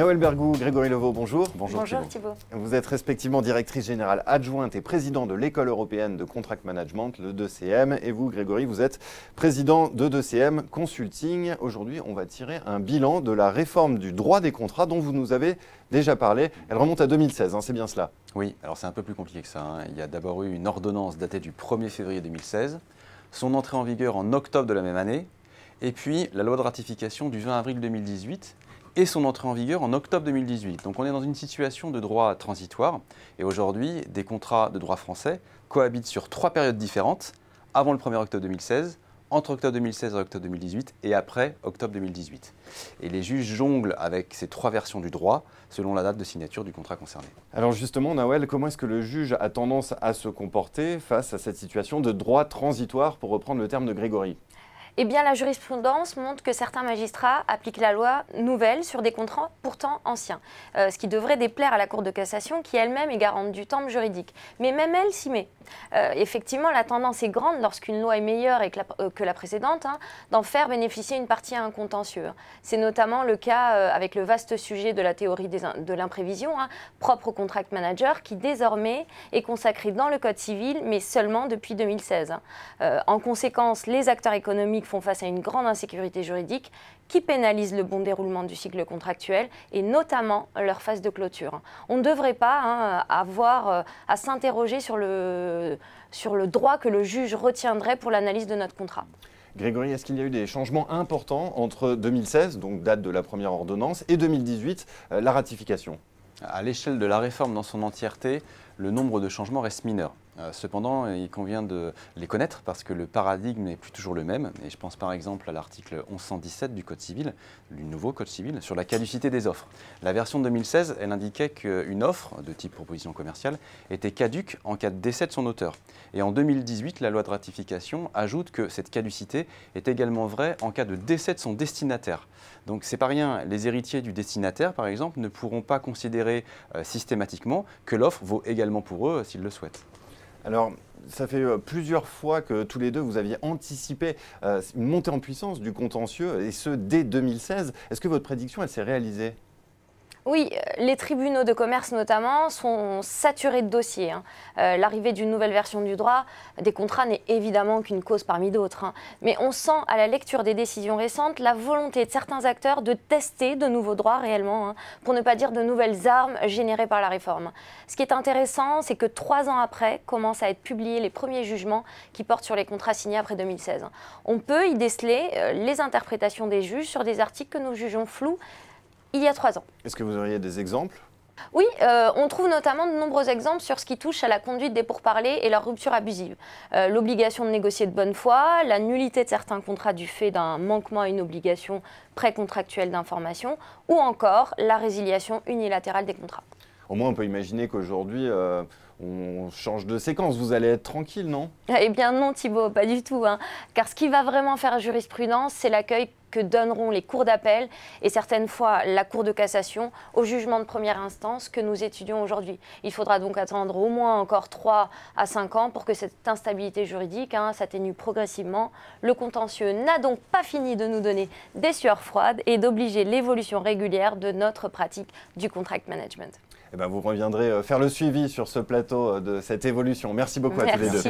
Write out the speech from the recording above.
Noël Bergou, Grégory Levaux, bonjour. Bonjour, Thibault. Vous êtes respectivement directrice générale adjointe et président de l'École européenne de contract management, le 2CM. Et vous, Grégory, vous êtes président de 2CM Consulting. Aujourd'hui, on va tirer un bilan de la réforme du droit des contrats dont vous nous avez déjà parlé. Elle remonte à 2016, hein, c'est bien cela Oui, alors c'est un peu plus compliqué que ça. Hein. Il y a d'abord eu une ordonnance datée du 1er février 2016, son entrée en vigueur en octobre de la même année, et puis la loi de ratification du 20 avril 2018 et son entrée en vigueur en octobre 2018. Donc on est dans une situation de droit transitoire et aujourd'hui, des contrats de droit français cohabitent sur trois périodes différentes, avant le 1er octobre 2016, entre octobre 2016 et octobre 2018 et après octobre 2018. Et les juges jonglent avec ces trois versions du droit selon la date de signature du contrat concerné. Alors justement, Nawel, comment est-ce que le juge a tendance à se comporter face à cette situation de droit transitoire, pour reprendre le terme de Grégory eh bien, la jurisprudence montre que certains magistrats appliquent la loi nouvelle sur des contrats pourtant anciens, euh, ce qui devrait déplaire à la Cour de cassation qui elle-même est garante du temps juridique. Mais même elle s'y met. Euh, effectivement, la tendance est grande, lorsqu'une loi est meilleure euh, que, la, précédente, hein, d'en faire bénéficier une partie à un contentieux. C'est notamment le cas euh, avec le vaste sujet de la théorie de l'imprévision, hein, propre au contract manager, qui désormais est consacré dans le Code civil, mais seulement depuis 2016. Hein. en conséquence, les acteurs économiques font face à une grande insécurité juridique qui pénalisent le bon déroulement du cycle contractuel et notamment leur phase de clôture. On ne devrait pas hein, avoir euh, à s'interroger sur le, sur le droit que le juge retiendrait pour l'analyse de notre contrat. Grégory, est-ce qu'il y a eu des changements importants entre 2016, donc date de la première ordonnance, et 2018, euh, la ratification À l'échelle de la réforme dans son entièreté, le nombre de changements reste mineur. Euh, cependant, il convient de les connaître parce que le paradigme n'est plus toujours le même. Et je pense par exemple à l'article 1117 du Code civil, du nouveau Code civil, sur la caducité des offres. La version 2016, elle indiquait qu'une offre de type proposition commerciale était caduque en cas de décès de son auteur. Et en 2018, la loi de ratification ajoute que cette caducité est également vraie en cas de décès de son destinataire. Donc c'est pas rien, les héritiers du destinataire par exemple ne pourront pas considérer euh, systématiquement que l'offre vaut également pour eux euh, s'ils le souhaitent. Alors, ça fait euh, plusieurs fois que tous les deux, vous aviez anticipé euh, une montée en puissance du contentieux, et ce, dès 2016. Est-ce que votre prédiction, elle s'est réalisée oui, euh, les tribunaux de commerce notamment sont saturés de dossiers. Hein. Euh, l'arrivée d'une nouvelle version du droit des contrats n'est évidemment qu'une cause parmi d'autres. Hein. Mais on sent à la lecture des décisions récentes la volonté de certains acteurs de tester de nouveaux droits réellement, hein, pour ne pas dire de nouvelles armes générées par la réforme. Ce qui est intéressant, c'est que trois ans après commencent à être publiés les premiers jugements qui portent sur les contrats signés après 2016. On peut y déceler euh, les interprétations des juges sur des articles que nous jugeons flous il y a trois ans. Est-ce que vous auriez des exemples oui, euh, on trouve notamment de nombreux exemples sur ce qui touche à la conduite des pourparlers et leur rupture abusive. Euh, l'obligation de négocier de bonne foi, la nullité de certains contrats du fait d'un manquement à une obligation précontractuelle d'information, ou encore la résiliation unilatérale des contrats au moins on peut imaginer qu'aujourd'hui, euh, on change de séquence. Vous allez être tranquille, non Eh bien non, Thibault, pas du tout. Hein. Car ce qui va vraiment faire jurisprudence, c'est l'accueil que donneront les cours d'appel et certaines fois la Cour de cassation au jugement de première instance que nous étudions aujourd'hui. Il faudra donc attendre au moins encore 3 à 5 ans pour que cette instabilité juridique hein, s'atténue progressivement. Le contentieux n'a donc pas fini de nous donner des sueurs froides et d'obliger l'évolution régulière de notre pratique du contract management. Eh ben, vous reviendrez euh, faire le suivi sur ce plateau euh, de cette évolution. Merci beaucoup à tous les deux.